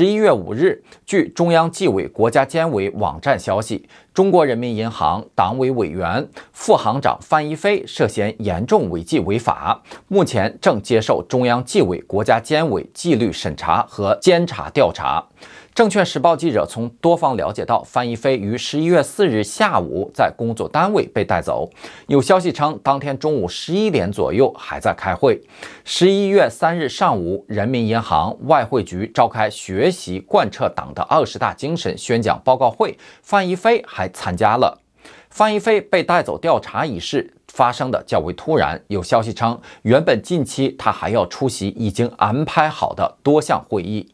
十一月五日，据中央纪委国家监委网站消息，中国人民银行党委委员、副行长范一飞涉嫌严重违纪违法，目前正接受中央纪委国家监委纪律审查和监察调查。证券时报记者从多方了解到，范一飞于十一月四日下午在工作单位被带走。有消息称，当天中午十一点左右还在开会。十一月三日上午，人民银行外汇局召开学习贯彻党的二十大精神宣讲报告会，范一飞还参加了。范一飞被带走调查一事。发生的较为突然，有消息称，原本近期他还要出席已经安排好的多项会议。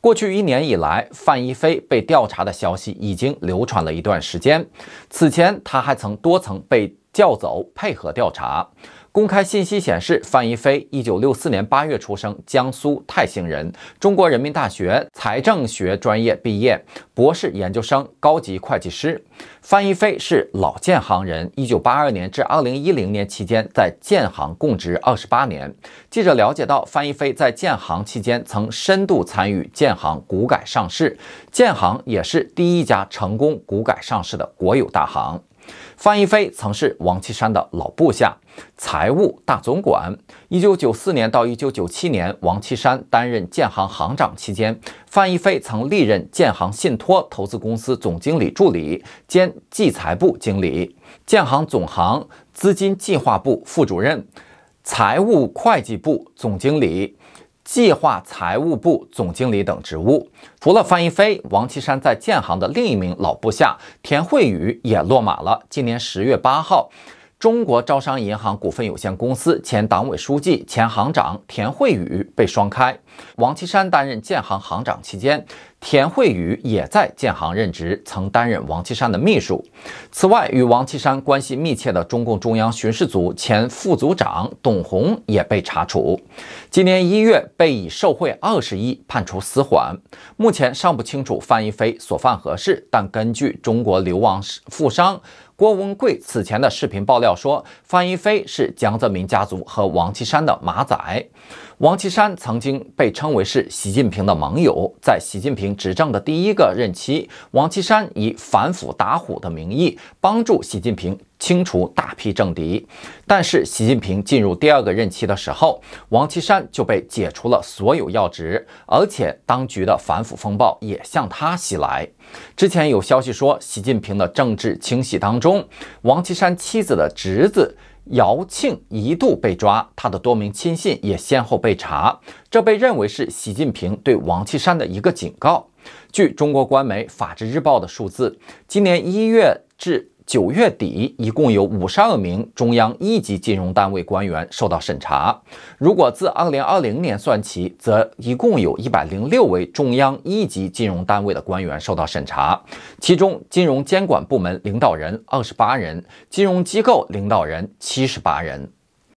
过去一年以来，范一飞被调查的消息已经流传了一段时间。此前，他还曾多层被。叫走配合调查。公开信息显示，范一飞一九六四年八月出生，江苏泰兴人，中国人民大学财政学专业毕业，博士研究生，高级会计师。范一飞是老建行人，一九八二年至二零一零年期间在建行供职二十八年。记者了解到，范一飞在建行期间曾深度参与建行股改上市，建行也是第一家成功股改上市的国有大行。范一飞曾是王岐山的老部下，财务大总管。一九九四年到一九九七年，王岐山担任建行行长期间，范一飞曾历任建行信托投资公司总经理助理兼计财部经理、建行总行资金计划部副主任、财务会计部总经理。计划财务部总经理等职务。除了范一飞、王岐山在建行的另一名老部下田慧宇也落马了。今年十月八号。中国招商银行股份有限公司前党委书记、前行长田惠宇被双开。王岐山担任建行行长期间，田惠宇也在建行任职，曾担任王岐山的秘书。此外，与王岐山关系密切的中共中央巡视组前副组长董红也被查处。今年一月，被以受贿二十亿判处死缓。目前尚不清楚范一飞所犯何事，但根据中国流亡富商。郭文贵此前的视频爆料说，范一飞是江泽民家族和王岐山的马仔。王岐山曾经被称为是习近平的盟友，在习近平执政的第一个任期，王岐山以反腐打虎的名义帮助习近平清除大批政敌。但是，习近平进入第二个任期的时候，王岐山就被解除了所有要职，而且当局的反腐风暴也向他袭来。之前有消息说，习近平的政治清洗当中，王岐山妻子的侄子。姚庆一度被抓，他的多名亲信也先后被查，这被认为是习近平对王岐山的一个警告。据中国官媒《法制日报》的数字，今年一月至九月底，一共有五十二名中央一级金融单位官员受到审查。如果自二零二零年算起，则一共有一百零六位中央一级金融单位的官员受到审查，其中金融监管部门领导人二十八人，金融机构领导人七十八人。